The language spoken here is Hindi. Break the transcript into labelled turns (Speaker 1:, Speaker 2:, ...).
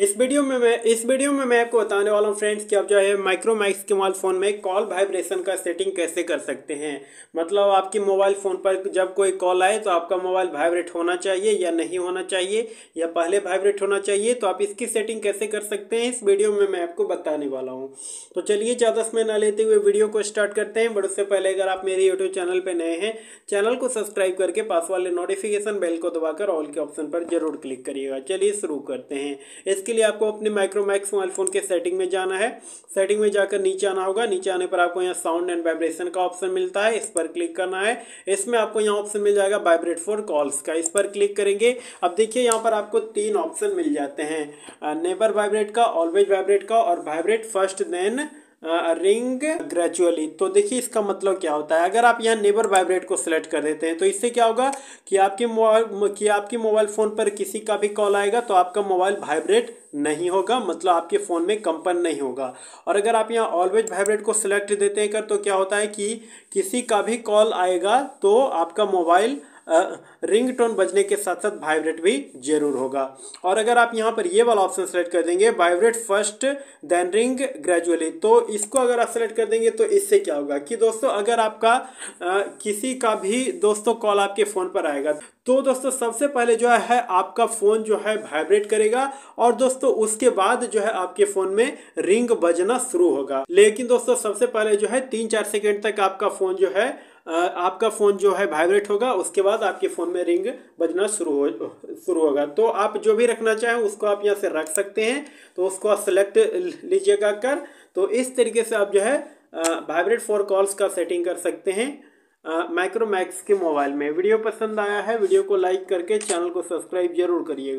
Speaker 1: इस वीडियो में मैं इस वीडियो में मैं आपको बताने वाला हूँ फ्रेंड्स कि आप जो है माइक्रोमैक्स के मोबाइल फ़ोन में कॉल वाइब्रेशन का सेटिंग कैसे कर सकते हैं मतलब आपके मोबाइल फ़ोन पर जब कोई कॉल आए तो आपका मोबाइल वाइब्रेट होना चाहिए या नहीं होना चाहिए या पहले वाइब्रेट होना चाहिए तो आप इसकी सेटिंग कैसे कर सकते हैं इस वीडियो में मैं आपको बताने वाला हूँ तो चलिए ज़्यादा समय ना लेते हुए वीडियो को स्टार्ट करते हैं बट उससे पहले अगर आप मेरे यूट्यूब चैनल पर नए हैं चैनल को सब्सक्राइब करके पास वाले नोटिफिकेशन बेल को दबाकर ऑल के ऑप्शन पर जरूर क्लिक करिएगा चलिए शुरू करते हैं इस इसके लिए आपको अपने माइक्रोमैक्स मोबाइल फ़ोन के सेटिंग में जाना है सेटिंग में जाकर नीचे आना होगा नीचे आने पर आपको यहाँ साउंड एंड वाइब्रेशन का ऑप्शन मिलता है इस पर क्लिक करना है इसमें आपको यहाँ ऑप्शन मिल जाएगा वाइब्रेट फॉर कॉल्स का इस पर क्लिक करेंगे अब देखिए यहाँ पर आपको तीन ऑप्शन मिल जाते हैं नेबर वाइब्रेट का ऑलवेज वाइब्रेट का और vibrate first then ring gradually तो देखिए इसका मतलब क्या होता है अगर आप यहाँ नेबर वाइब्रेट को सिलेक्ट कर देते हैं तो इससे क्या होगा कि आपके मोबाइल कि आपके मोबाइल फ़ोन पर किसी का भी कॉल आएगा तो आपका मोबाइल वाइब्रेट नहीं होगा मतलब आपके फ़ोन में कंपन नहीं होगा और अगर आप यहाँ ऑलवेज वाइब्रेट को सिलेक्ट देते हैं कर तो क्या होता है कि किसी का भी कॉल आएगा तो आपका मोबाइल रिंग टोन बजने के साथ साथ वाइब्रेट भी जरूर होगा और अगर आप यहाँ पर ये वाला ऑप्शन सेलेक्ट कर देंगे vibrate first then ring gradually तो इसको अगर आप सेलेक्ट कर देंगे तो इससे क्या होगा कि दोस्तों अगर आपका आ, किसी का भी दोस्तों कॉल आपके फ़ोन पर आएगा तो दोस्तों सबसे पहले जो है आपका फ़ोन जो है वाइब्रेट करेगा और दोस्तों उसके बाद जो है आपके फ़ोन में रिंग बजना शुरू होगा लेकिन दोस्तों सबसे पहले जो है तीन चार सेकेंड तक आपका फ़ोन जो है आपका फ़ोन जो है वाइब्रेट होगा उसके बाद आपके फ़ोन में रिंग बजना शुरू हो शुरू होगा तो आप जो भी रखना चाहें उसको आप यहाँ से रख सकते हैं तो उसको आप सेलेक्ट लीजिएगा कर तो इस तरीके से आप जो है वाइब्रेट फॉर कॉल्स का सेटिंग कर सकते हैं माइक्रोमैक्स के मोबाइल में वीडियो पसंद आया है वीडियो को लाइक करके चैनल को सब्सक्राइब जरूर करिएगा